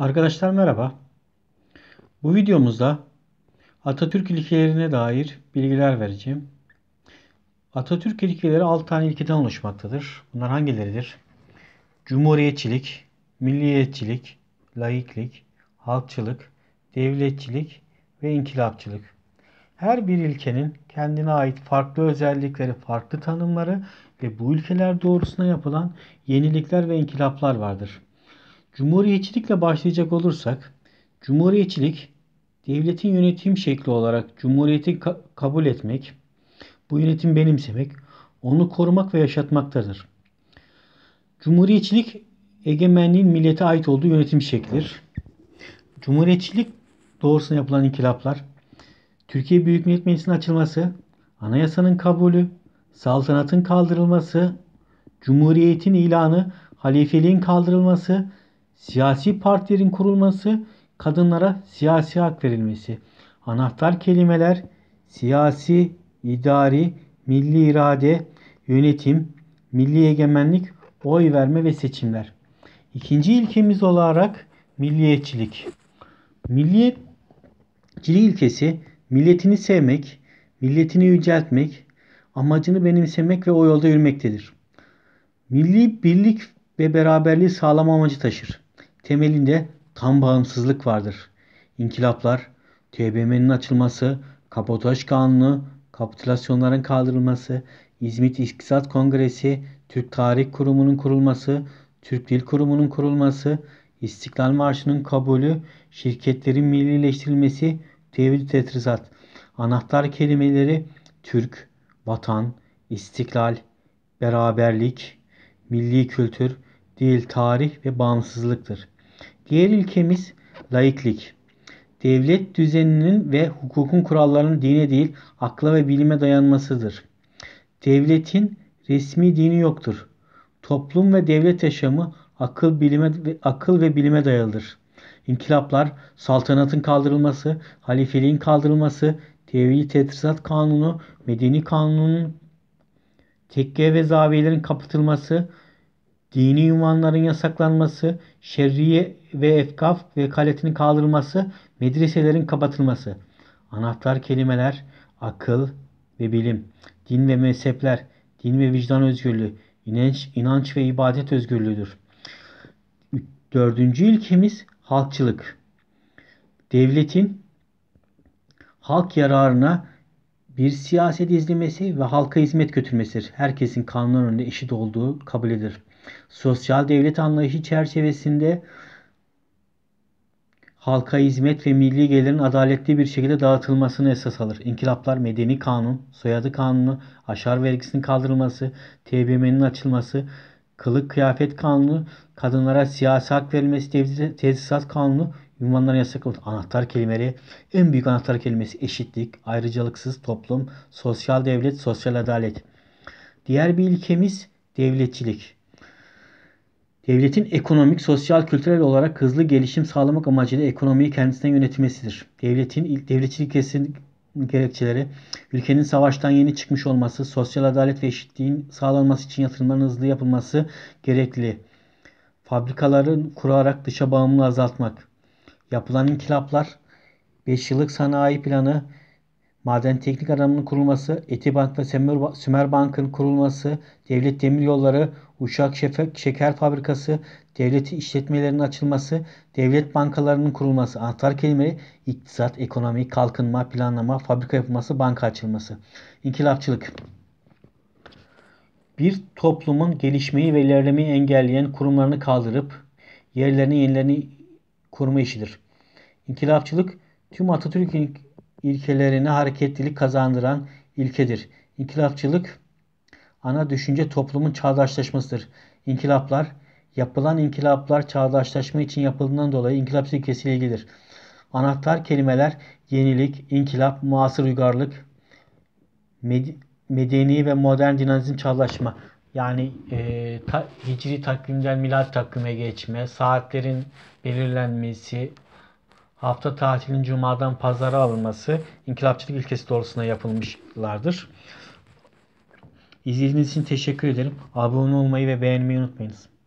Arkadaşlar merhaba. Bu videomuzda Atatürk ilkelerine dair bilgiler vereceğim. Atatürk ilkeleri 6 tane ilkeden oluşmaktadır. Bunlar hangileridir? Cumhuriyetçilik, milliyetçilik, laiklik, halkçılık, devletçilik ve inkılapçılık. Her bir ilkenin kendine ait farklı özellikleri, farklı tanımları ve bu ülkeler doğrusuna yapılan yenilikler ve inkılaplar vardır. Cumhuriyetçilikle başlayacak olursak, Cumhuriyetçilik devletin yönetim şekli olarak cumhuriyeti ka- kabul etmek, bu yönetim benimsemek, onu korumak ve yaşatmaktadır. Cumhuriyetçilik egemenliğin millete ait olduğu yönetim şeklidir. Cumhuriyetçilik doğrusuna yapılan inkılaplar, Türkiye Büyük Millet Meclisi'nin açılması, anayasanın kabulü, saltanatın kaldırılması, cumhuriyetin ilanı, halifeliğin kaldırılması, siyasi partilerin kurulması, kadınlara siyasi hak verilmesi. Anahtar kelimeler siyasi, idari, milli irade, yönetim, milli egemenlik, oy verme ve seçimler. İkinci ilkemiz olarak milliyetçilik. Milliyetçilik ilkesi milletini sevmek, milletini yüceltmek, amacını benimsemek ve o yolda yürümektedir. Milli birlik ve beraberliği sağlama amacı taşır temelinde tam bağımsızlık vardır. İnkılaplar, TBMM'nin açılması, kapotaj kanunu, kapitülasyonların kaldırılması, İzmit İktisat Kongresi, Türk Tarih Kurumu'nun kurulması, Türk Dil Kurumu'nun kurulması, İstiklal Marşı'nın kabulü, şirketlerin millileştirilmesi, tevhid tetrizat, anahtar kelimeleri Türk, vatan, istiklal, beraberlik, milli kültür, değil tarih ve bağımsızlıktır. Diğer ilkemiz laiklik. Devlet düzeninin ve hukukun kurallarının dine değil akla ve bilime dayanmasıdır. Devletin resmi dini yoktur. Toplum ve devlet yaşamı akıl bilime akıl ve bilime dayalıdır. İnkılaplar, saltanatın kaldırılması, halifeliğin kaldırılması, tevhid tetrisat kanunu, medeni kanunun tekke ve zaviyelerin kapatılması, dini unvanların yasaklanması, şerriye ve efkaf vekaletinin kaldırılması, medreselerin kapatılması. Anahtar kelimeler akıl ve bilim, din ve mezhepler, din ve vicdan özgürlüğü, inanç, inanç ve ibadet özgürlüğüdür. Dördüncü ilkemiz halkçılık. Devletin halk yararına bir siyaset izlemesi ve halka hizmet götürmesidir. Herkesin kanun önünde eşit olduğu kabul edilir. Sosyal devlet anlayışı çerçevesinde halka hizmet ve milli gelirin adaletli bir şekilde dağıtılmasını esas alır. İnkılaplar medeni kanun, soyadı kanunu, aşar vergisinin kaldırılması, TBMM'nin açılması, kılık kıyafet kanunu, kadınlara siyasi hak verilmesi, tesisat kanunu, ünvanların yasak anahtar kelimeleri, en büyük anahtar kelimesi eşitlik, ayrıcalıksız toplum, sosyal devlet, sosyal adalet. Diğer bir ilkemiz devletçilik. Devletin ekonomik, sosyal, kültürel olarak hızlı gelişim sağlamak amacıyla ekonomiyi kendisinden yönetmesidir. Devletin devletçilik kesin gerekçeleri, ülkenin savaştan yeni çıkmış olması, sosyal adalet ve eşitliğin sağlanması için yatırımların hızlı yapılması gerekli. Fabrikaların kurarak dışa bağımlılığı azaltmak. Yapılan inkılaplar, 5 yıllık sanayi planı, Maden Teknik adamının kurulması, Etibank ve Sümer Bank'ın kurulması, Devlet demir Demiryolları, Uçak Şeker Fabrikası, devleti işletmelerinin açılması, devlet bankalarının kurulması, anahtar kelimeleri iktisat, ekonomi, kalkınma, planlama, fabrika yapılması, banka açılması. İnkilapçılık bir toplumun gelişmeyi ve ilerlemeyi engelleyen kurumlarını kaldırıp yerlerine yenilerini kurma işidir. İnkilapçılık tüm Atatürk'ün ilkelerine hareketlilik kazandıran ilkedir. İnkılapçılık ana düşünce toplumun çağdaşlaşmasıdır. İnkılaplar yapılan inkılaplar çağdaşlaşma için yapıldığından dolayı inkılapçı ilkesiyle ilgilidir. Anahtar kelimeler yenilik, inkılap, muasır uygarlık, med- medeni ve modern dinamizm çağdaşma. Yani e, ta, hicri takvimden milat takvime geçme, saatlerin belirlenmesi, hafta tatilin cumadan pazara alınması inkılapçılık ilkesi doğrultusunda yapılmışlardır. İzlediğiniz için teşekkür ederim. Abone olmayı ve beğenmeyi unutmayınız.